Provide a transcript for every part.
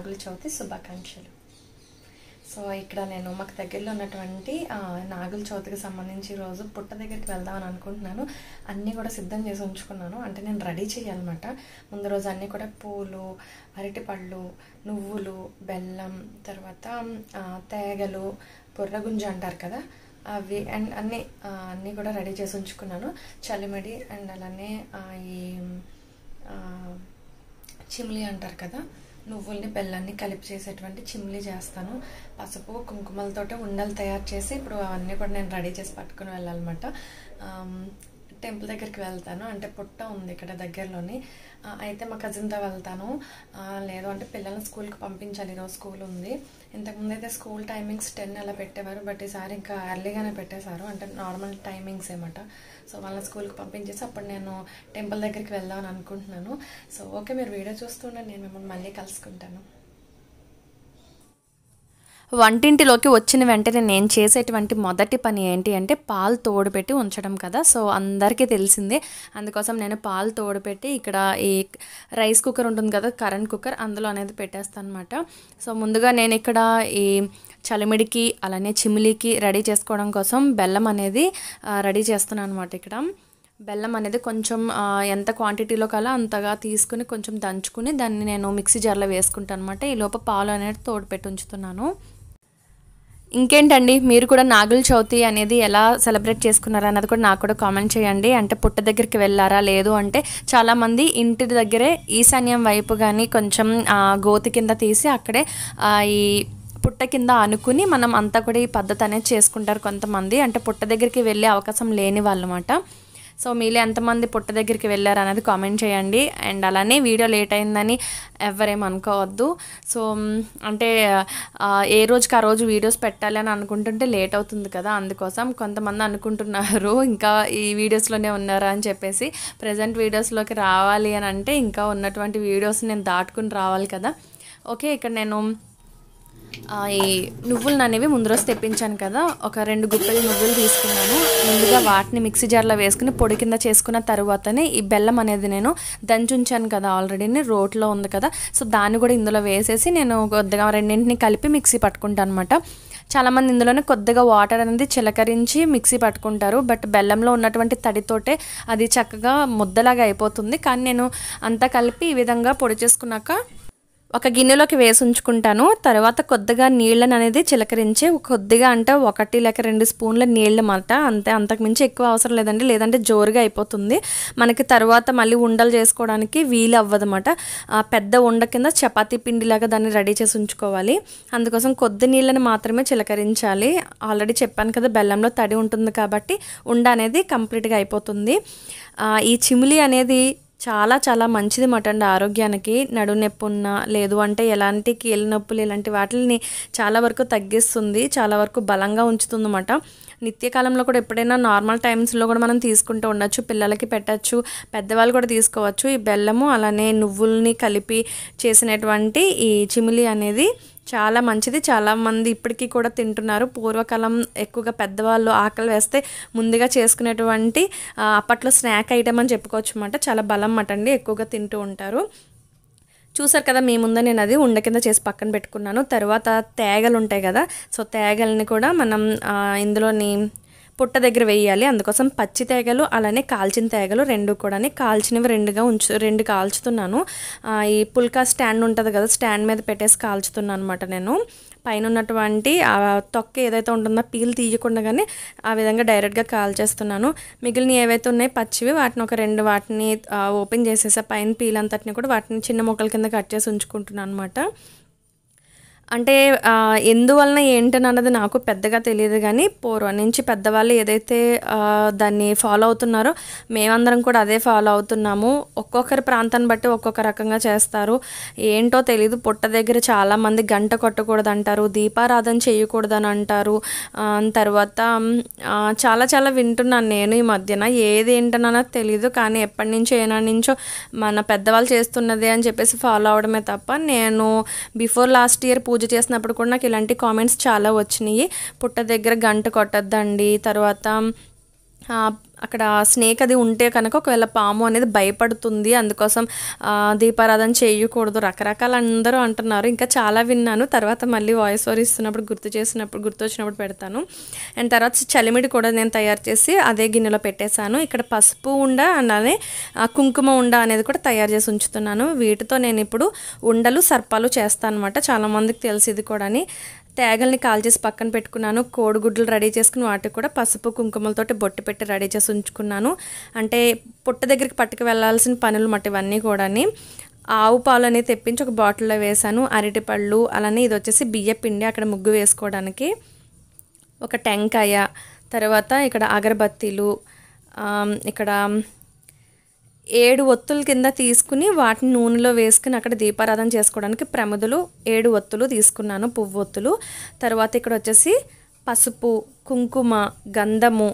నాగుల చవితి శుభాకాంక్షలు సో ఇక్కడ నేను మాకు దగ్గరలో ఉన్నటువంటి నాగుల చవితికి సంబంధించి రోజు పుట్ట దగ్గరికి వెళ్దామని అనుకుంటున్నాను అన్నీ కూడా సిద్ధం చేసి ఉంచుకున్నాను అంటే నేను రెడీ చేయాలన్నమాట ముందు రోజు అన్నీ కూడా పూలు అరటిపళ్ళు నువ్వులు బెల్లం తర్వాత తేగలు పుర్రగుంజ అంటారు కదా అవి అండ్ అన్నీ అన్నీ కూడా రెడీ చేసి ఉంచుకున్నాను చలిమడి అండ్ అలానే ఈ చిమ్లీ అంటారు కదా నువ్వుల్ని బెల్లాన్ని కలిపి చేసేటువంటి చిమ్లీ చేస్తాను పసుపు కుంకుమలతోటే ఉండలు తయారు చేసి ఇప్పుడు అవన్నీ కూడా నేను రెడీ చేసి పట్టుకుని వెళ్ళాలన్నమాట టెంపుల్ దగ్గరికి వెళ్తాను అంటే పుట్ట ఉంది ఇక్కడ దగ్గరలోని అయితే మా కజిన్తో వెళ్తాను లేదు అంటే పిల్లల్ని స్కూల్కి పంపించాలి ఈరోజు స్కూల్ ఉంది ఇంతకుముందు అయితే స్కూల్ టైమింగ్స్ టెన్ అలా పెట్టేవారు బట్ ఈసారి ఇంకా ఎర్లీగానే పెట్టేశారు అంటే నార్మల్ టైమింగ్స్ ఏమంట సో వాళ్ళని స్కూల్కి పంపించేసి అప్పుడు నేను టెంపుల్ దగ్గరికి వెళ్దామని అనుకుంటున్నాను సో ఓకే మీరు వీడియో చూస్తుండే నేను మిమ్మల్ని మళ్ళీ కలుసుకుంటాను వంటింటిలోకి వచ్చిన వెంటనే నేను చేసేటువంటి మొదటి పని ఏంటి అంటే పాలు తోడుపెట్టి ఉంచడం కదా సో అందరికీ తెలిసిందే అందుకోసం నేను పాలు తోడుపెట్టి ఇక్కడ ఈ రైస్ కుక్కర్ ఉంటుంది కదా కరెంట్ కుక్కర్ అందులో అనేది పెట్టేస్తాను అనమాట సో ముందుగా నేను ఇక్కడ ఈ చలిమిడికి అలానే చిమిలికి రెడీ చేసుకోవడం కోసం బెల్లం అనేది రెడీ చేస్తున్నాను అనమాట ఇక్కడ బెల్లం అనేది కొంచెం ఎంత క్వాంటిటీలో కల అంతగా తీసుకుని కొంచెం దంచుకుని దాన్ని నేను మిక్సీ జార్లో వేసుకుంటాను అనమాట ఈ లోప పాలు అనేది తోడు పెట్టి ఉంచుతున్నాను ఇంకేంటండి మీరు కూడా నాగుల చవితి అనేది ఎలా సెలబ్రేట్ చేసుకున్నారా అన్నది కూడా నాకు కూడా కామెంట్ చేయండి అంటే పుట్ట దగ్గరికి వెళ్ళారా లేదు అంటే చాలామంది ఇంటి దగ్గరే ఈశాన్యం వైపు కానీ కొంచెం గోతి కింద తీసి అక్కడే ఈ పుట్ట కింద అనుకుని మనం అంతా కూడా ఈ పద్ధతి అనేది చేసుకుంటారు కొంతమంది అంటే పుట్ట దగ్గరికి వెళ్ళే అవకాశం లేని వాళ్ళమాట సో మీలో ఎంతమంది పుట్ట దగ్గరికి వెళ్ళారు అనేది కామెంట్ చేయండి అండ్ అలానే వీడియో లేట్ అయిందని ఎవరేమనుకోవద్దు సో అంటే ఏ రోజుకి ఆ రోజు వీడియోస్ పెట్టాలి అని అనుకుంటుంటే లేట్ అవుతుంది కదా అందుకోసం కొంతమంది అనుకుంటున్నారు ఇంకా ఈ వీడియోస్లోనే ఉన్నారా అని చెప్పేసి ప్రజెంట్ వీడియోస్లోకి రావాలి అని అంటే ఇంకా ఉన్నటువంటి వీడియోస్ నేను దాటుకుని రావాలి కదా ఓకే ఇక్కడ నేను ఈ నువ్వులు అనేవి ముందు రోజు తెప్పించాను కదా ఒక రెండు గుప్పలు నువ్వులు తీసుకున్నాను ముందుగా వాటిని మిక్సీ జార్లో వేసుకుని పొడి కింద చేసుకున్న తర్వాతనే ఈ బెల్లం అనేది నేను దంచి ఉంచాను కదా ఆల్రెడీ రోట్లో ఉంది కదా సో దాన్ని కూడా ఇందులో వేసేసి నేను కొద్దిగా రెండింటిని కలిపి మిక్సీ పట్టుకుంటాను అనమాట చాలామంది ఇందులోనే కొద్దిగా వాటర్ అనేది చిలకరించి మిక్సీ పట్టుకుంటారు బట్ బెల్లంలో ఉన్నటువంటి తడితోటే అది చక్కగా ముద్దలాగా అయిపోతుంది కానీ నేను అంతా కలిపి ఈ విధంగా పొడి చేసుకున్నాక ఒక గిన్నెలోకి వేసి ఉంచుకుంటాను తర్వాత కొద్దిగా నీళ్ళని అనేది చిలకరించి కొద్దిగా అంటే ఒకటి లేక రెండు స్పూన్ల నీళ్ళు మాట అంతే అంతకుమించి ఎక్కువ అవసరం లేదండి లేదంటే జోరుగా అయిపోతుంది మనకి తర్వాత మళ్ళీ ఉండలు చేసుకోవడానికి వీలు అవ్వదన్నమాట పెద్ద ఉండ కింద చపాతీ పిండిలాగా దాన్ని రెడీ చేసి ఉంచుకోవాలి అందుకోసం కొద్ది నీళ్ళని మాత్రమే చిలకరించాలి ఆల్రెడీ చెప్పాను కదా బెల్లంలో తడి ఉంటుంది కాబట్టి ఉండ అనేది కంప్లీట్గా అయిపోతుంది ఈ చిమిలి అనేది చాలా చాలా మంచిది మాట అండి ఆరోగ్యానికి నడునొప్పి ఉన్న లేదు అంటే ఎలాంటి కీళ్ళ నొప్పులు ఇలాంటి వాటిని చాలా వరకు తగ్గిస్తుంది చాలా వరకు బలంగా ఉంచుతుంది అన్నమాట నిత్యకాలంలో కూడా ఎప్పుడైనా నార్మల్ టైమ్స్లో కూడా మనం తీసుకుంటూ ఉండొచ్చు పిల్లలకి పెట్టచ్చు పెద్దవాళ్ళు కూడా తీసుకోవచ్చు ఈ బెల్లము అలానే నువ్వుల్ని కలిపి చేసినటువంటి ఈ చిమిలి అనేది చాలా మంచిది చాలామంది ఇప్పటికీ కూడా తింటున్నారు పూర్వకాలం ఎక్కువగా పెద్దవాళ్ళు ఆకలి వేస్తే ముందుగా చేసుకునేటువంటి అప్పట్లో స్నాక్ ఐటమ్ అని చెప్పుకోవచ్చు అన్నమాట చాలా బలం మటండి ఎక్కువగా తింటూ ఉంటారు చూసారు కదా మీ ముందు నేను అది ఉండ కింద చేసి పక్కన పెట్టుకున్నాను తర్వాత తేగలు ఉంటాయి కదా సో తేగల్ని కూడా మనం ఇందులోని పుట్ట దగ్గర వేయాలి అందుకోసం పచ్చి తేగలు అలానే కాల్చిన తేగలు రెండు కూడా కాల్చినవి రెండుగా ఉంచు రెండు కాల్చుతున్నాను ఈ పుల్కా స్టాండ్ ఉంటుంది కదా స్టాండ్ మీద పెట్టేసి కాల్చుతున్నాను అనమాట నేను పైన ఉన్నటువంటి తొక్క ఏదైతే ఉంటుందో పీలు తీయకుండా కానీ ఆ విధంగా డైరెక్ట్గా కాల్ చేస్తున్నాను మిగిలిన ఏవైతే ఉన్నాయో పచ్చివి వాటిని ఒక రెండు వాటిని ఓపెన్ చేసేసా పైన పీలు అంతటిని కూడా వాటిని చిన్న మొక్కల కింద కట్ చేసి ఉంచుకుంటున్నాను అనమాట అంటే ఎందువలన ఏంటని అన్నది నాకు పెద్దగా తెలియదు కానీ పూర్వం నుంచి పెద్దవాళ్ళు ఏదైతే దాన్ని ఫాలో అవుతున్నారో మేమందరం కూడా అదే ఫాలో అవుతున్నాము ఒక్కొక్కరి ప్రాంతాన్ని బట్టి ఒక్కొక్క రకంగా చేస్తారు ఏంటో తెలియదు పుట్ట దగ్గర చాలామంది గంట కొట్టకూడదు అంటారు దీపారాధన చేయకూడదని అంటారు తర్వాత చాలా చాలా వింటున్నాను నేను ఈ మధ్యన ఏది ఏంటనో తెలియదు కానీ ఎప్పటి నుంచో ఏనాటి నుంచో మన పెద్దవాళ్ళు చేస్తున్నదే అని చెప్పేసి ఫాలో అవడమే తప్ప నేను before last year puja puja చేసినప్పుడు కూడా నాకు ఇలాంటి కామెంట్స్ చాలా వచ్చినాయి పుట్ట దగ్గర గంట కొట్టద్దండి తర్వాత అక్కడ స్నేక్ అది ఉంటే కనుక ఒకవేళ పాము అనేది భయపడుతుంది అందుకోసం దీపారాధన చేయకూడదు రకరకాల అందరూ అంటున్నారు ఇంకా చాలా విన్నాను తర్వాత మళ్ళీ వాయిస్ ఓవర్ ఇస్తున్నప్పుడు గుర్తు చేసినప్పుడు గుర్తు వచ్చినప్పుడు పెడతాను అండ్ తర్వాత చలిమిడి కూడా నేను తయారు చేసి అదే గిన్నెలో పెట్టేశాను ఇక్కడ పసుపు ఉండ అలానే కుంకుమ ఉండ అనేది కూడా తయారు చేసి ఉంచుతున్నాను వీటితో నేను ఇప్పుడు ఉండలు సర్పాలు చేస్తాను అనమాట చాలామందికి తెలిసి ఇది కూడా తేగల్ని కాల్చేసి పక్కన పెట్టుకున్నాను కోడిగుడ్లు రెడీ చేసుకుని వాటికి కూడా పసుపు కుంకుమలతోటి బొట్టు పెట్టి రెడీ చేసి ఉంచుకున్నాను అంటే పుట్ట దగ్గరికి పట్టుకు వెళ్ళాల్సిన పనులు మట్టి ఇవన్నీ కూడాని ఆవు పాలు అనేది తెప్పించి ఒక బాటిల్లో వేశాను అరటిపళ్ళు అలానే ఇది వచ్చేసి బియ్య పిండి అక్కడ ముగ్గు వేసుకోవడానికి ఒక టెంకాయ తర్వాత ఇక్కడ అగరబత్తీలు ఇక్కడ ఏడు ఒత్తుల కింద తీసుకుని వాటిని నూనెలో వేసుకుని అక్కడ దీపారాధన చేసుకోవడానికి ప్రమిదలు ఏడు ఒత్తులు తీసుకున్నాను పువ్వు ఒత్తులు తర్వాత ఇక్కడ వచ్చేసి పసుపు కుంకుమ గంధము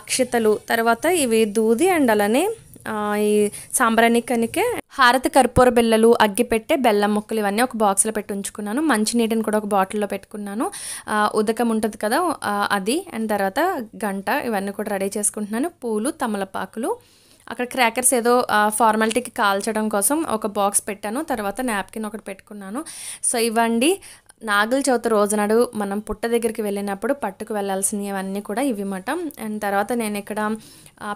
అక్షతలు తర్వాత ఇవి దూది అండ్ అలానే ఈ సాంబ్రాణి కనుకే హారతి కర్పూర బిళ్ళలు అగ్గిపెట్టే బెల్లం ముక్కలు ఇవన్నీ ఒక బాక్స్లో పెట్టి ఉంచుకున్నాను మంచినీటిని కూడా ఒక బాటిల్లో పెట్టుకున్నాను ఉదకం ఉంటుంది కదా అది అండ్ తర్వాత గంట ఇవన్నీ కూడా రెడీ చేసుకుంటున్నాను పూలు తమలపాకులు అక్కడ క్రాకర్స్ ఏదో ఫార్మాలిటీకి కాల్చడం కోసం ఒక బాక్స్ పెట్టాను తర్వాత నాప్కిన్ ఒకటి పెట్టుకున్నాను సో ఇవ్వండి నాగుల చవితి రోజునాడు మనం పుట్ట దగ్గరికి వెళ్ళినప్పుడు పట్టుకు వెళ్ళాల్సినవన్నీ కూడా ఇవి మాట అండ్ తర్వాత నేను ఇక్కడ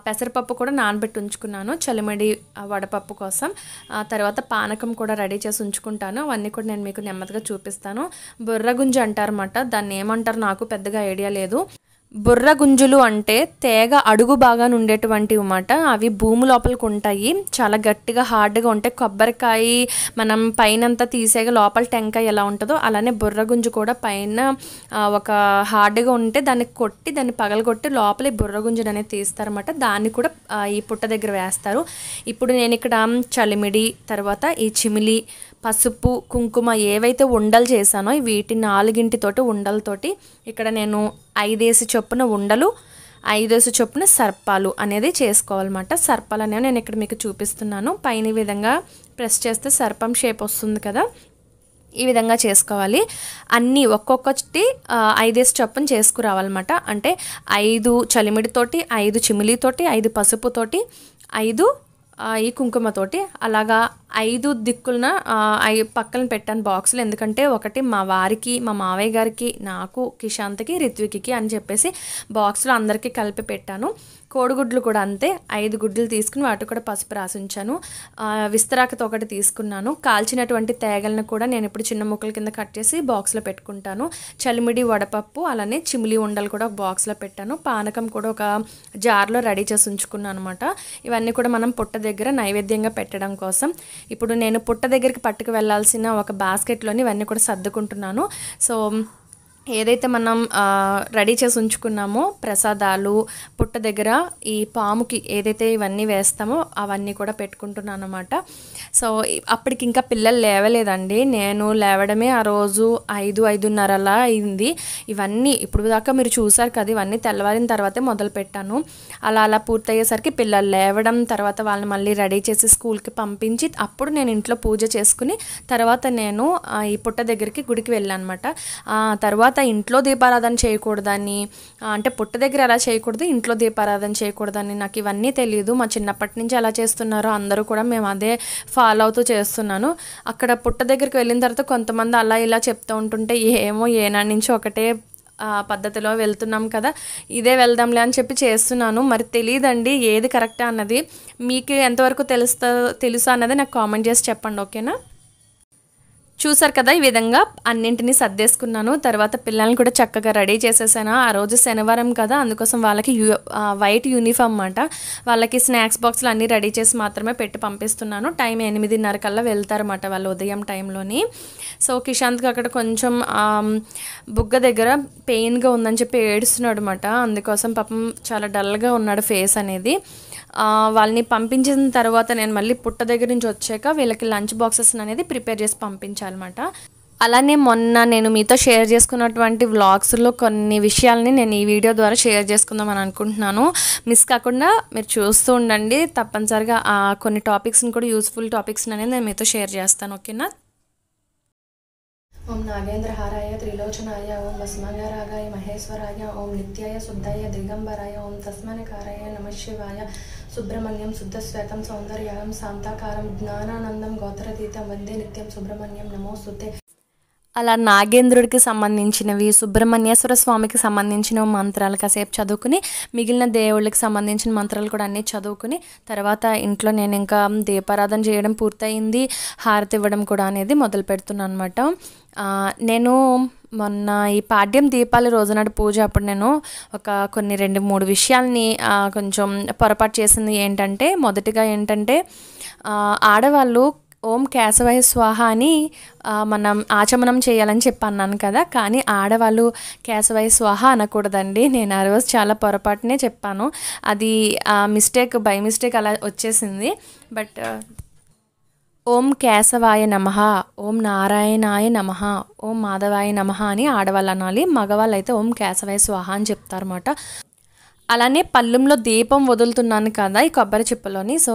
పెసరపప్పు కూడా నానబెట్టి ఉంచుకున్నాను చలిమడి వడపప్పు కోసం తర్వాత పానకం కూడా రెడీ చేసి ఉంచుకుంటాను అవన్నీ కూడా నేను మీకు నెమ్మదిగా చూపిస్తాను బుర్రగుంజ అంటారన్నమాట దాన్ని ఏమంటారు నాకు పెద్దగా ఐడియా లేదు బుర్ర గుంజులు అంటే తేగ అడుగు బాగా ఉండేటువంటివి అన్నమాట అవి భూమి లోపలికి ఉంటాయి చాలా గట్టిగా హార్డ్గా ఉంటాయి కొబ్బరికాయ మనం పైనంతా తీసేగా లోపల టెంకాయ ఎలా ఉంటుందో అలానే బుర్ర గుంజు కూడా పైన ఒక హార్డ్గా ఉంటే దాన్ని కొట్టి దాన్ని పగలగొట్టి లోపల బుర్ర గుంజుని అనేది తీస్తారన్నమాట దాన్ని కూడా ఈ పుట్ట దగ్గర వేస్తారు ఇప్పుడు నేను ఇక్కడ చలిమిడి తర్వాత ఈ చిమిలి పసుపు కుంకుమ ఏవైతే ఉండలు చేశానో వీటి నాలుగింటితోటి ఉండలతోటి ఇక్కడ నేను ఐదేసి చొప్పున ఉండలు ఐదేసి చొప్పున సర్పాలు అనేది చేసుకోవాలన్నమాట సర్పాలు అనేవి నేను ఇక్కడ మీకు చూపిస్తున్నాను పైన విధంగా ప్రెస్ చేస్తే సర్పం షేప్ వస్తుంది కదా ఈ విధంగా చేసుకోవాలి అన్నీ ఒక్కొక్కటి ఐదేసి చొప్పున చేసుకురావాలన్నమాట అంటే ఐదు చలిమిడితోటి ఐదు చిమిలితోటి ఐదు పసుపుతోటి ఐదు ఈ కుంకుమతోటి అలాగా ఐదు దిక్కులన పక్కన పెట్టాను బాక్సులు ఎందుకంటే ఒకటి మా వారికి మా మావయ్య గారికి నాకు కిషాంత్కి రిత్వికి అని చెప్పేసి బాక్సులు అందరికీ కలిపి పెట్టాను కోడిగుడ్లు కూడా అంతే ఐదు గుడ్లు తీసుకుని వాటికి కూడా పసుపు రాసి ఉంచాను విస్తరాకతో ఒకటి తీసుకున్నాను కాల్చినటువంటి తేగలను కూడా నేను ఇప్పుడు చిన్న ముక్కల కింద కట్ చేసి బాక్స్లో పెట్టుకుంటాను చలిమిడి వడపప్పు అలానే చిమిలి ఉండలు కూడా బాక్స్లో పెట్టాను పానకం కూడా ఒక జార్లో రెడీ చేసి ఉంచుకున్నాను అనమాట ఇవన్నీ కూడా మనం పుట్ట దగ్గర నైవేద్యంగా పెట్టడం కోసం ఇప్పుడు నేను పుట్ట దగ్గరికి పట్టుకు వెళ్ళాల్సిన ఒక బాస్కెట్లోని ఇవన్నీ కూడా సర్దుకుంటున్నాను సో ఏదైతే మనం రెడీ చేసి ఉంచుకున్నామో ప్రసాదాలు పుట్ట దగ్గర ఈ పాముకి ఏదైతే ఇవన్నీ వేస్తామో అవన్నీ కూడా పెట్టుకుంటున్నాను అనమాట సో అప్పటికి ఇంకా పిల్లలు లేవలేదండి నేను లేవడమే ఆ రోజు ఐదు ఐదున్నర అలా అయింది ఇవన్నీ ఇప్పుడు దాకా మీరు చూసారు కదా ఇవన్నీ తెల్లవారిన తర్వాతే మొదలు పెట్టాను అలా అలా పూర్తయ్యేసరికి పిల్లలు లేవడం తర్వాత వాళ్ళని మళ్ళీ రెడీ చేసి స్కూల్కి పంపించి అప్పుడు నేను ఇంట్లో పూజ చేసుకుని తర్వాత నేను ఈ పుట్ట దగ్గరికి గుడికి వెళ్ళాను అనమాట తర్వాత తర్వాత ఇంట్లో దీపారాధన చేయకూడదని అంటే పుట్ట దగ్గర ఎలా చేయకూడదు ఇంట్లో దీపారాధన చేయకూడదని నాకు ఇవన్నీ తెలియదు మా చిన్నప్పటి నుంచి ఎలా చేస్తున్నారో అందరూ కూడా మేము అదే ఫాలో అవుతూ చేస్తున్నాను అక్కడ పుట్ట దగ్గరికి వెళ్ళిన తర్వాత కొంతమంది అలా ఇలా చెప్తూ ఉంటుంటే ఏమో ఏనాటి నుంచి ఒకటే పద్ధతిలో వెళ్తున్నాం కదా ఇదే వెళ్దాంలే అని చెప్పి చేస్తున్నాను మరి తెలియదండి ఏది కరెక్టా అన్నది మీకు ఎంతవరకు తెలుస్తా తెలుసా అన్నది నాకు కామెంట్ చేసి చెప్పండి ఓకేనా చూసారు కదా ఈ విధంగా అన్నింటినీ సర్దేసుకున్నాను తర్వాత పిల్లల్ని కూడా చక్కగా రెడీ చేసేసాను ఆ రోజు శనివారం కదా అందుకోసం వాళ్ళకి యూ వైట్ యూనిఫామ్ అనమాట వాళ్ళకి స్నాక్స్ బాక్స్లు అన్నీ రెడీ చేసి మాత్రమే పెట్టి పంపిస్తున్నాను టైం ఎనిమిదిన్నర కల్లా వెళ్తారన్నమాట వాళ్ళు ఉదయం టైంలోని సో కిషాంత్కి అక్కడ కొంచెం బుగ్గ దగ్గర పెయిన్గా ఉందని చెప్పి ఏడుస్తున్నాడు అనమాట అందుకోసం పాపం చాలా డల్గా ఉన్నాడు ఫేస్ అనేది వాళ్ళని పంపించిన తర్వాత నేను మళ్ళీ పుట్ట దగ్గర నుంచి వచ్చాక వీళ్ళకి లంచ్ బాక్సెస్ అనేది ప్రిపేర్ చేసి పంపించాను అనమాట అలానే మొన్న నేను మీతో షేర్ చేసుకున్నటువంటి వ్లాగ్స్లో కొన్ని విషయాలని నేను ఈ వీడియో ద్వారా షేర్ చేసుకుందామని అనుకుంటున్నాను మిస్ కాకుండా మీరు చూస్తూ ఉండండి తప్పనిసరిగా కొన్ని టాపిక్స్ని కూడా యూస్ఫుల్ టాపిక్స్ని అనేది నేను మీతో షేర్ చేస్తాను ఓకేనా ओम नागेंद्र हाराय त्रिलोचनाय ओम भस्मागारागाय महेश्वराय ओम नित्याय शुद्धाय दिगंबराय ओम तस्मनकाराय नम शिवाय सुब्रमण्यम शुद्धश्वेतं सौंदर्यम शांताकार ज्ञानानंदम गोत्रतीत वंदे नित्यम सुब्रमण्यम सुते అలా నాగేంద్రుడికి సంబంధించినవి సుబ్రహ్మణ్యేశ్వర స్వామికి సంబంధించిన మంత్రాలు కాసేపు చదువుకుని మిగిలిన దేవుళ్ళకి సంబంధించిన మంత్రాలు కూడా అన్నీ చదువుకుని తర్వాత ఇంట్లో నేను ఇంకా దీపారాధన చేయడం పూర్తయింది హారతి ఇవ్వడం కూడా అనేది మొదలు పెడుతున్నాను అనమాట నేను మొన్న ఈ పాడ్యం దీపాలు రోజునాడు పూజ అప్పుడు నేను ఒక కొన్ని రెండు మూడు విషయాల్ని కొంచెం పొరపాటు చేసింది ఏంటంటే మొదటిగా ఏంటంటే ఆడవాళ్ళు ఓం కేశవయ స్వాహ అని మనం ఆచమనం చేయాలని చెప్పి అన్నాను కదా కానీ ఆడవాళ్ళు కేశవయ స్వాహ అనకూడదండి నేను ఆ రోజు చాలా పొరపాటునే చెప్పాను అది మిస్టేక్ బై మిస్టేక్ అలా వచ్చేసింది బట్ ఓం కేశవాయ నమ ఓం నారాయణాయ నమ ఓం మాధవాయ నమ అని ఆడవాళ్ళు అనాలి మగవాళ్ళు అయితే ఓం కేశవాయ స్వాహ అని చెప్తారన్నమాట అలానే పళ్ళెంలో దీపం వదులుతున్నాను కదా ఈ కొబ్బరి చిప్పలోని సో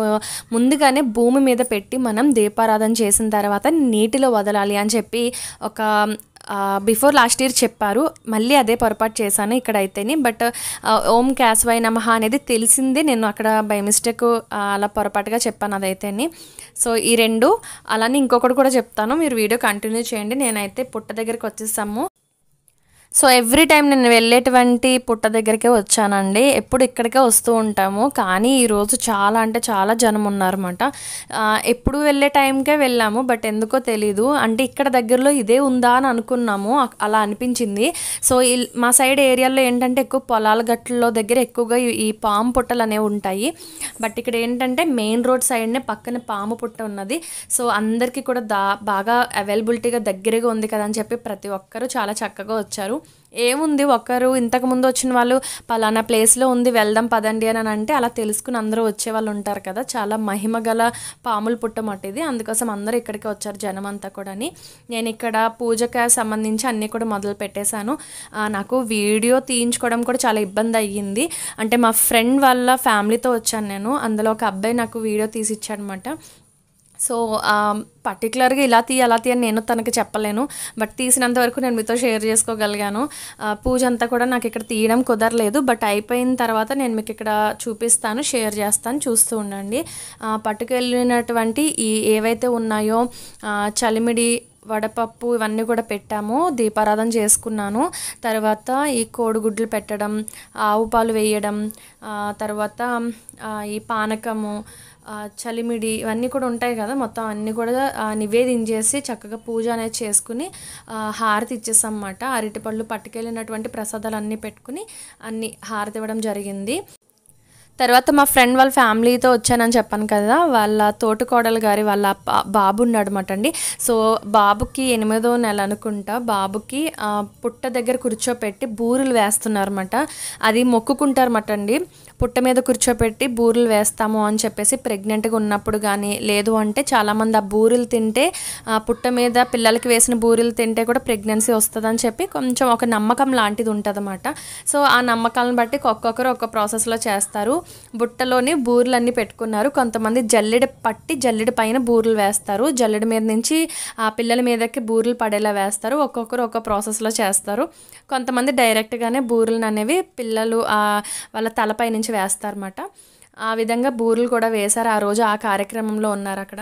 ముందుగానే భూమి మీద పెట్టి మనం దీపారాధన చేసిన తర్వాత నీటిలో వదలాలి అని చెప్పి ఒక బిఫోర్ లాస్ట్ ఇయర్ చెప్పారు మళ్ళీ అదే పొరపాటు చేశాను ఇక్కడ అయితేనే బట్ ఓం క్యాస్వై నమహ అనేది తెలిసిందే నేను అక్కడ బై మిస్టేక్ అలా పొరపాటుగా చెప్పాను అదైతేనే సో ఈ రెండు అలానే ఇంకొకటి కూడా చెప్తాను మీరు వీడియో కంటిన్యూ చేయండి నేనైతే పుట్ట దగ్గరికి వచ్చేసాము సో ఎవ్రీ టైం నేను వెళ్ళేటువంటి పుట్ట దగ్గరికే వచ్చానండి ఎప్పుడు ఇక్కడికే వస్తూ ఉంటాము కానీ ఈరోజు చాలా అంటే చాలా జనం ఉన్నారన్నమాట ఎప్పుడు వెళ్ళే టైంకే వెళ్ళాము బట్ ఎందుకో తెలీదు అంటే ఇక్కడ దగ్గరలో ఇదే ఉందా అని అనుకున్నాము అలా అనిపించింది సో మా సైడ్ ఏరియాలో ఏంటంటే ఎక్కువ పొలాల గట్లలో దగ్గర ఎక్కువగా ఈ పాము పుట్టలు అనేవి ఉంటాయి బట్ ఇక్కడ ఏంటంటే మెయిన్ రోడ్ సైడ్నే పక్కన పాము పుట్ట ఉన్నది సో అందరికీ కూడా దా బాగా అవైలబిలిటీగా దగ్గరగా ఉంది కదా అని చెప్పి ప్రతి ఒక్కరూ చాలా చక్కగా వచ్చారు ఏముంది ఒకరు ఇంతకు ముందు వచ్చిన వాళ్ళు పలానా ప్లేస్లో ఉంది వెళ్దాం పదండి అని అంటే అలా తెలుసుకుని అందరూ వచ్చేవాళ్ళు ఉంటారు కదా చాలా మహిమ గల పాములు పుట్టమట ఇది అందుకోసం అందరూ ఇక్కడికి వచ్చారు జనం అంతా కూడాని నేను ఇక్కడ పూజకు సంబంధించి అన్నీ కూడా మొదలు పెట్టేశాను నాకు వీడియో తీయించుకోవడం కూడా చాలా ఇబ్బంది అయ్యింది అంటే మా ఫ్రెండ్ వాళ్ళ ఫ్యామిలీతో వచ్చాను నేను అందులో ఒక అబ్బాయి నాకు వీడియో తీసిచ్చాడనమాట సో పర్టికులర్గా ఇలా తీ అలా తీ అని నేను తనకి చెప్పలేను బట్ తీసినంత వరకు నేను మీతో షేర్ చేసుకోగలిగాను పూజ అంతా కూడా నాకు ఇక్కడ తీయడం కుదరలేదు బట్ అయిపోయిన తర్వాత నేను మీకు ఇక్కడ చూపిస్తాను షేర్ చేస్తాను చూస్తూ ఉండండి పట్టుకెళ్ళినటువంటి ఈ ఏవైతే ఉన్నాయో చలిమిడి వడపప్పు ఇవన్నీ కూడా పెట్టాము దీపారాధన చేసుకున్నాను తర్వాత ఈ కోడిగుడ్లు పెట్టడం ఆవు పాలు వేయడం తర్వాత ఈ పానకము చలిమిడి ఇవన్నీ కూడా ఉంటాయి కదా మొత్తం అన్నీ కూడా నివేదించేసి చక్కగా పూజ అనేది చేసుకుని హారతి అరటి అరటిపళ్ళు పట్టుకెళ్ళినటువంటి ప్రసాదాలు అన్నీ పెట్టుకుని అన్ని హారతి ఇవ్వడం జరిగింది తర్వాత మా ఫ్రెండ్ వాళ్ళ ఫ్యామిలీతో వచ్చానని చెప్పాను కదా వాళ్ళ తోటకోడలు గారి వాళ్ళ బాబు ఉన్నాడనమాట అండి సో బాబుకి ఎనిమిదో నెల అనుకుంటా బాబుకి పుట్ట దగ్గర కూర్చోపెట్టి బూరులు వేస్తున్నారన్నమాట అది మొక్కుకుంటారన్నమాట అండి పుట్ట మీద కూర్చోపెట్టి బూరెలు వేస్తాము అని చెప్పేసి ప్రెగ్నెంట్గా ఉన్నప్పుడు కానీ లేదు అంటే చాలామంది ఆ బూరెలు తింటే పుట్ట మీద పిల్లలకి వేసిన బూరెలు తింటే కూడా ప్రెగ్నెన్సీ వస్తుందని చెప్పి కొంచెం ఒక నమ్మకం లాంటిది ఉంటుందన్నమాట సో ఆ నమ్మకాలను బట్టి ఒక్కొక్కరు ఒక్క ప్రాసెస్లో చేస్తారు బుట్టలోని అన్నీ పెట్టుకున్నారు కొంతమంది జల్లెడ పట్టి జల్లెడి పైన బూరెలు వేస్తారు జల్లెడ మీద నుంచి ఆ పిల్లల మీదకి బూరెలు పడేలా వేస్తారు ఒక్కొక్కరు ఒక్క ప్రాసెస్లో చేస్తారు కొంతమంది డైరెక్ట్గానే బూరెలను అనేవి పిల్లలు వాళ్ళ తలపై నుంచి వేస్తారన్నమాట ఆ విధంగా బూరెలు కూడా వేశారు ఆ రోజు ఆ కార్యక్రమంలో ఉన్నారు అక్కడ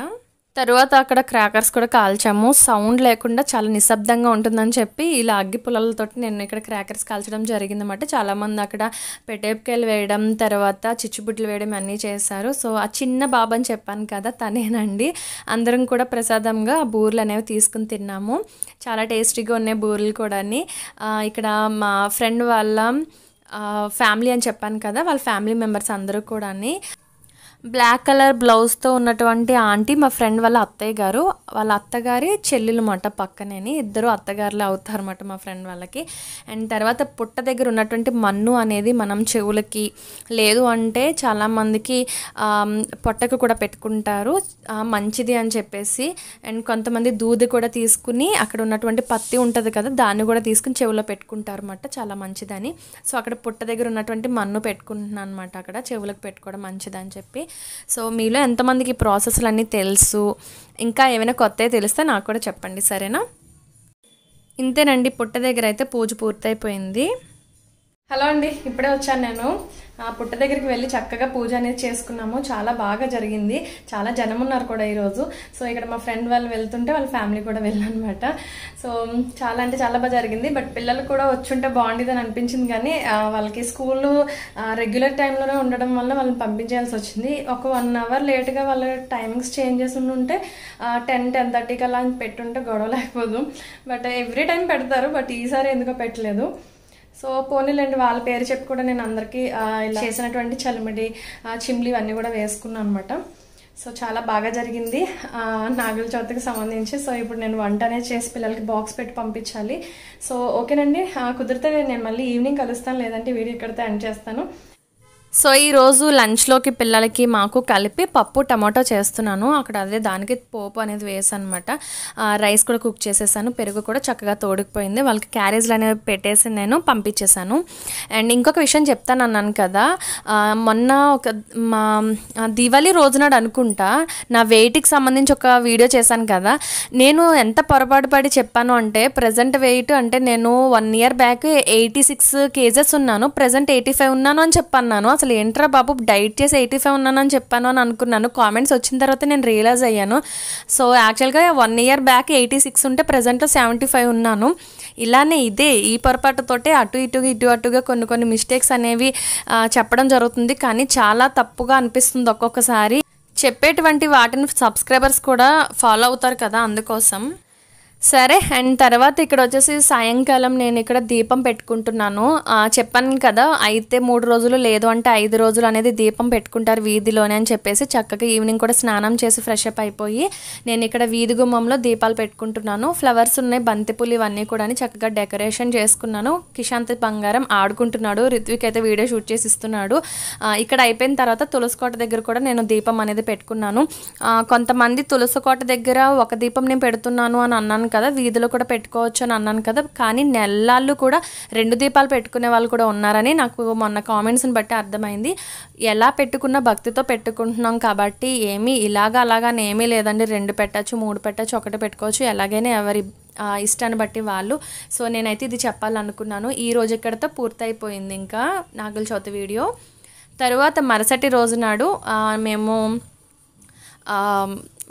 తర్వాత అక్కడ క్రాకర్స్ కూడా కాల్చాము సౌండ్ లేకుండా చాలా నిశ్శబ్దంగా ఉంటుందని చెప్పి ఇలా అగ్గి పుల్లలతో నేను ఇక్కడ క్రాకర్స్ కాల్చడం జరిగిందన్నమాట చాలామంది అక్కడ పెటేపుకాయలు వేయడం తర్వాత చిచ్చుబుట్లు వేయడం అన్నీ చేశారు సో ఆ చిన్న బాబు అని చెప్పాను కదా తనేనండి అందరం కూడా ప్రసాదంగా బూరెలు అనేవి తీసుకుని తిన్నాము చాలా టేస్టీగా ఉన్నాయి బూరెలు కూడా ఇక్కడ మా ఫ్రెండ్ వాళ్ళ ఫ్యామిలీ అని చెప్పాను కదా వాళ్ళ ఫ్యామిలీ మెంబర్స్ అందరూ కూడా బ్లాక్ కలర్ బ్లౌజ్తో ఉన్నటువంటి ఆంటీ మా ఫ్రెండ్ వాళ్ళ అత్తయ్య గారు వాళ్ళ అత్తగారి చెల్లెలు మాట పక్కనేని ఇద్దరు అవుతారు అవుతారన్నమాట మా ఫ్రెండ్ వాళ్ళకి అండ్ తర్వాత పుట్ట దగ్గర ఉన్నటువంటి మన్ను అనేది మనం చెవులకి లేదు అంటే చాలామందికి పొట్టకు కూడా పెట్టుకుంటారు మంచిది అని చెప్పేసి అండ్ కొంతమంది దూది కూడా తీసుకుని అక్కడ ఉన్నటువంటి పత్తి ఉంటుంది కదా దాన్ని కూడా తీసుకుని చెవులో పెట్టుకుంటారు అన్నమాట చాలా మంచిదని సో అక్కడ పుట్ట దగ్గర ఉన్నటువంటి మన్ను పెట్టుకుంటున్నాను అనమాట అక్కడ చెవులకు పెట్టుకోవడం మంచిదని చెప్పి సో మీలో ఎంతమందికి ప్రాసెస్లు అన్నీ తెలుసు ఇంకా ఏమైనా కొత్తవి తెలిస్తే నాకు కూడా చెప్పండి సరేనా ఇంతేనండి పుట్ట దగ్గర అయితే పూజ పూర్తయిపోయింది హలో అండి ఇప్పుడే వచ్చాను నేను ఆ పుట్ట దగ్గరికి వెళ్ళి చక్కగా పూజ అనేది చేసుకున్నాము చాలా బాగా జరిగింది చాలా జనం ఉన్నారు కూడా ఈరోజు సో ఇక్కడ మా ఫ్రెండ్ వాళ్ళు వెళ్తుంటే వాళ్ళ ఫ్యామిలీ కూడా వెళ్ళనమాట సో చాలా అంటే చాలా బాగా జరిగింది బట్ పిల్లలు కూడా వచ్చుంటే అని అనిపించింది కానీ వాళ్ళకి స్కూల్ రెగ్యులర్ టైంలోనే ఉండడం వల్ల వాళ్ళని పంపించాల్సి వచ్చింది ఒక వన్ అవర్ లేట్గా వాళ్ళ టైమింగ్స్ చేంజెస్ ఉంటే టెన్ టెన్ థర్టీకి అలా పెట్టుంటే గొడవ లేకపోదు బట్ ఎవ్రీ టైం పెడతారు బట్ ఈసారి ఎందుకో పెట్టలేదు సో పోనీలేండి వాళ్ళ పేరు చెప్పి కూడా నేను అందరికీ చేసినటువంటి చలిమిడి చిమ్లి ఇవన్నీ కూడా వేసుకున్నాను అనమాట సో చాలా బాగా జరిగింది నాగుల చవితికి సంబంధించి సో ఇప్పుడు నేను వంట అనేది చేసి పిల్లలకి బాక్స్ పెట్టి పంపించాలి సో ఓకేనండి కుదిరితే నేను మళ్ళీ ఈవినింగ్ కలుస్తాను లేదంటే వీడియో ఇక్కడితో ఎండ్ చేస్తాను సో ఈరోజు లంచ్లోకి పిల్లలకి మాకు కలిపి పప్పు టమాటో చేస్తున్నాను అక్కడ అదే దానికి పోపు అనేది వేసాను అనమాట రైస్ కూడా కుక్ చేసేసాను పెరుగు కూడా చక్కగా తోడుకుపోయింది వాళ్ళకి క్యారేజ్లు అనేవి పెట్టేసి నేను పంపించేశాను అండ్ ఇంకొక విషయం చెప్తాను అన్నాను కదా మొన్న ఒక మా దివాళీ రోజునాడు అనుకుంటా నా వెయిట్కి సంబంధించి ఒక వీడియో చేశాను కదా నేను ఎంత పొరపాటు పడి చెప్పాను అంటే ప్రజెంట్ వెయిట్ అంటే నేను one year back eighty six kgs ఉన్నాను ప్రజెంట్ ఎయిటీ ఫైవ్ ఉన్నాను అని చెప్పన్నాను అసలు ఏంట్రా బాబు డైట్ చేసి ఎయిటీ ఫైవ్ ఉన్నానని చెప్పాను అని అనుకున్నాను కామెంట్స్ వచ్చిన తర్వాత నేను రియలైజ్ అయ్యాను సో యాక్చువల్గా one year back eighty six ఉంటే ప్రజెంట్లో సెవెంటీ ఫైవ్ ఉన్నాను ఇలానే ఇదే ఈ పొరపాటుతోటే అటు ఇటుగా ఇటు అటుగా కొన్ని కొన్ని మిస్టేక్స్ అనేవి చెప్పడం జరుగుతుంది కానీ చాలా తప్పుగా అనిపిస్తుంది ఒక్కొక్కసారి చెప్పేటువంటి వాటిని సబ్స్క్రైబర్స్ కూడా ఫాలో అవుతారు కదా అందుకోసం సరే అండ్ తర్వాత ఇక్కడ వచ్చేసి సాయంకాలం నేను ఇక్కడ దీపం పెట్టుకుంటున్నాను చెప్పాను కదా అయితే మూడు రోజులు లేదు అంటే ఐదు రోజులు అనేది దీపం పెట్టుకుంటారు వీధిలోనే అని చెప్పేసి చక్కగా ఈవినింగ్ కూడా స్నానం చేసి ఫ్రెష్ అప్ అయిపోయి నేను ఇక్కడ వీధి గుమ్మంలో దీపాలు పెట్టుకుంటున్నాను ఫ్లవర్స్ ఉన్నాయి బంతిపూలు ఇవన్నీ కూడా అని చక్కగా డెకరేషన్ చేసుకున్నాను కిషాంత్ బంగారం ఆడుకుంటున్నాడు రిత్విక్ అయితే వీడియో షూట్ చేసి ఇస్తున్నాడు ఇక్కడ అయిపోయిన తర్వాత తులసికోట దగ్గర కూడా నేను దీపం అనేది పెట్టుకున్నాను కొంతమంది తులసికోట దగ్గర ఒక దీపం నేను పెడుతున్నాను అని అన్నాను కదా వీధిలో కూడా పెట్టుకోవచ్చు అని అన్నాను కదా కానీ నెల్లాళ్ళు కూడా రెండు దీపాలు పెట్టుకునే వాళ్ళు కూడా ఉన్నారని నాకు మొన్న కామెంట్స్ని బట్టి అర్థమైంది ఎలా పెట్టుకున్న భక్తితో పెట్టుకుంటున్నాం కాబట్టి ఏమీ ఇలాగ అలాగని ఏమీ లేదండి రెండు పెట్టచ్చు మూడు పెట్టచ్చు ఒకటి పెట్టుకోవచ్చు ఎలాగైనా ఎవరి ఇష్టాన్ని బట్టి వాళ్ళు సో నేనైతే ఇది చెప్పాలనుకున్నాను ఈ రోజు ఇక్కడతో పూర్తయిపోయింది ఇంకా నాగుల చవితి వీడియో తరువాత మరుసటి రోజు నాడు మేము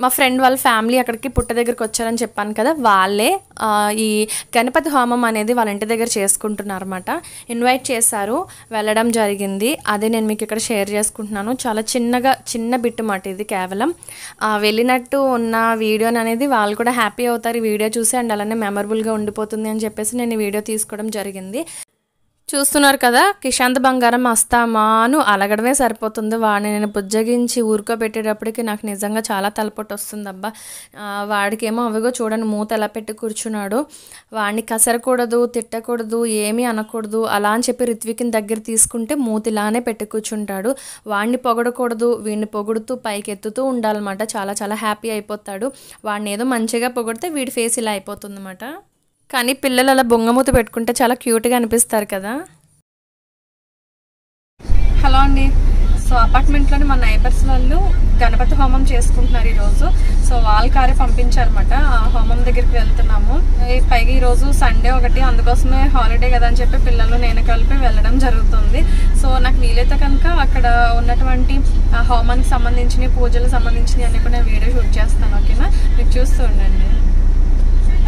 మా ఫ్రెండ్ వాళ్ళ ఫ్యామిలీ అక్కడికి పుట్ట దగ్గరికి వచ్చారని చెప్పాను కదా వాళ్ళే ఈ గణపతి హోమం అనేది వాళ్ళ ఇంటి దగ్గర చేసుకుంటున్నారు అనమాట ఇన్వైట్ చేశారు వెళ్ళడం జరిగింది అదే నేను మీకు ఇక్కడ షేర్ చేసుకుంటున్నాను చాలా చిన్నగా చిన్న బిట్టు మాట ఇది కేవలం వెళ్ళినట్టు ఉన్న వీడియోని అనేది వాళ్ళు కూడా హ్యాపీ అవుతారు ఈ వీడియో చూసి అండ్ అలానే మెమరబుల్గా ఉండిపోతుంది అని చెప్పేసి నేను ఈ వీడియో తీసుకోవడం జరిగింది చూస్తున్నారు కదా కిషాంత్ బంగారం అస్తామాను అలగడమే సరిపోతుంది వాడిని నేను బుజ్జగించి ఊరుకోబెట్టేటప్పటికి నాకు నిజంగా చాలా తలపోటు వస్తుంది అబ్బా వాడికేమో అవిగో చూడండి మూత ఎలా పెట్టి కూర్చున్నాడు వాడిని కసరకూడదు తిట్టకూడదు ఏమీ అనకూడదు అలా అని చెప్పి రిత్విక్ని దగ్గర తీసుకుంటే మూత ఇలానే పెట్టి కూర్చుంటాడు వాడిని పొగడకూడదు వీడిని పొగుడుతూ పైకి ఎత్తుతూ ఉండాలన్నమాట చాలా చాలా హ్యాపీ అయిపోతాడు వాడిని ఏదో మంచిగా పొగిడితే వీడి ఫేస్ ఇలా అయిపోతుందన్నమాట కానీ పిల్లలు అలా బొంగమూత పెట్టుకుంటే చాలా క్యూట్గా అనిపిస్తారు కదా హలో అండి సో అపార్ట్మెంట్లోని మా నైబర్స్ వాళ్ళు గణపతి హోమం చేసుకుంటున్నారు ఈరోజు సో వాళ్ళ కారే ఆ హోమం దగ్గరికి వెళ్తున్నాము పైగా ఈరోజు సండే ఒకటి అందుకోసమే హాలిడే కదా అని చెప్పి పిల్లలు నేను కలిపి వెళ్ళడం జరుగుతుంది సో నాకు వీలైతే కనుక అక్కడ ఉన్నటువంటి హోమానికి సంబంధించిన పూజలకు సంబంధించినవి అన్నీ కూడా వీడియో షూట్ చేస్తాను ఓకేనా మీరు చూస్తూ ఉండండి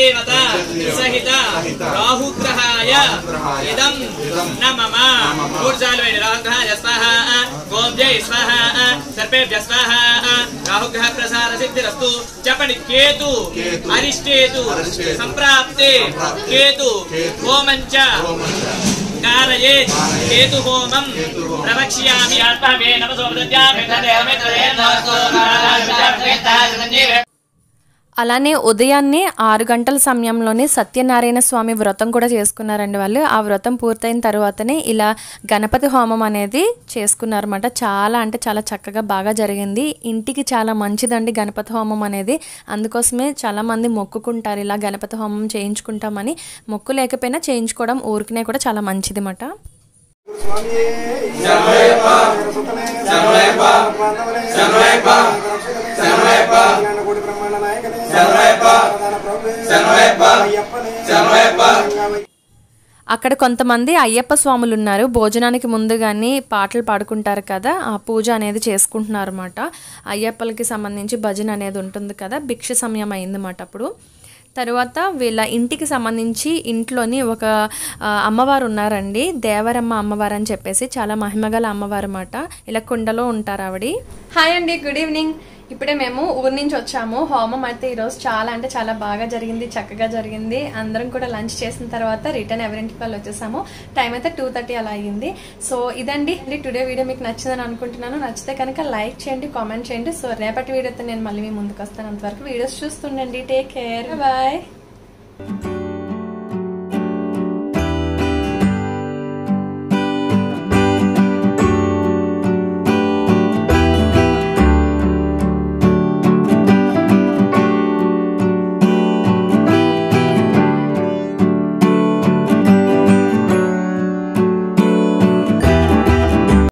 देवता सहित राहुग्रहाय इदं न मम राहुग्रह प्रसार सिद्धिरस्तु जपणि केतु अरिष्टेतु सम्प्राप्ते केतु होमं केतु होमं प्रवक्ष्यामि आत्मा मे नमसो प्रत्यापितदेवमित्रदेव नमस्तो नारायण అలానే ఉదయాన్నే ఆరు గంటల సమయంలోనే సత్యనారాయణ స్వామి వ్రతం కూడా చేసుకున్నారండి వాళ్ళు ఆ వ్రతం పూర్తయిన తర్వాతనే ఇలా గణపతి హోమం అనేది చేసుకున్నారన్నమాట చాలా అంటే చాలా చక్కగా బాగా జరిగింది ఇంటికి చాలా మంచిదండి గణపతి హోమం అనేది అందుకోసమే చాలామంది మొక్కుకుంటారు ఇలా గణపతి హోమం చేయించుకుంటామని మొక్కు లేకపోయినా చేయించుకోవడం ఊరికనే కూడా చాలా మంచిది అన్నమాట అక్కడ కొంతమంది అయ్యప్ప స్వాములు ఉన్నారు భోజనానికి ముందుగానే పాటలు పాడుకుంటారు కదా ఆ పూజ అనేది చేసుకుంటున్నారు అనమాట అయ్యప్పలకి సంబంధించి భజన అనేది ఉంటుంది కదా భిక్ష సమయం అయిందన్నమాట అప్పుడు తర్వాత వీళ్ళ ఇంటికి సంబంధించి ఇంట్లోని ఒక అమ్మవారు ఉన్నారండి దేవరమ్మ అమ్మవారు అని చెప్పేసి చాలా మహిమగల అమ్మవారు అన్నమాట ఇలా కుండలో ఉంటారు ఆవిడ హాయ్ అండి గుడ్ ఈవినింగ్ ఇప్పుడే మేము ఊరి నుంచి వచ్చాము హోమం అయితే ఈరోజు చాలా అంటే చాలా బాగా జరిగింది చక్కగా జరిగింది అందరం కూడా లంచ్ చేసిన తర్వాత రిటర్న్ ఎవరింటికి వాళ్ళు వచ్చేసాము టైం అయితే టూ థర్టీ అలా అయ్యింది సో ఇదండి టుడే వీడియో మీకు నచ్చిందని అనుకుంటున్నాను నచ్చితే కనుక లైక్ చేయండి కామెంట్ చేయండి సో రేపటి వీడియోతో నేను మళ్ళీ మీ ముందుకు వస్తాను అంతవరకు వీడియోస్ చూస్తుండండి టేక్ కేర్ బాయ్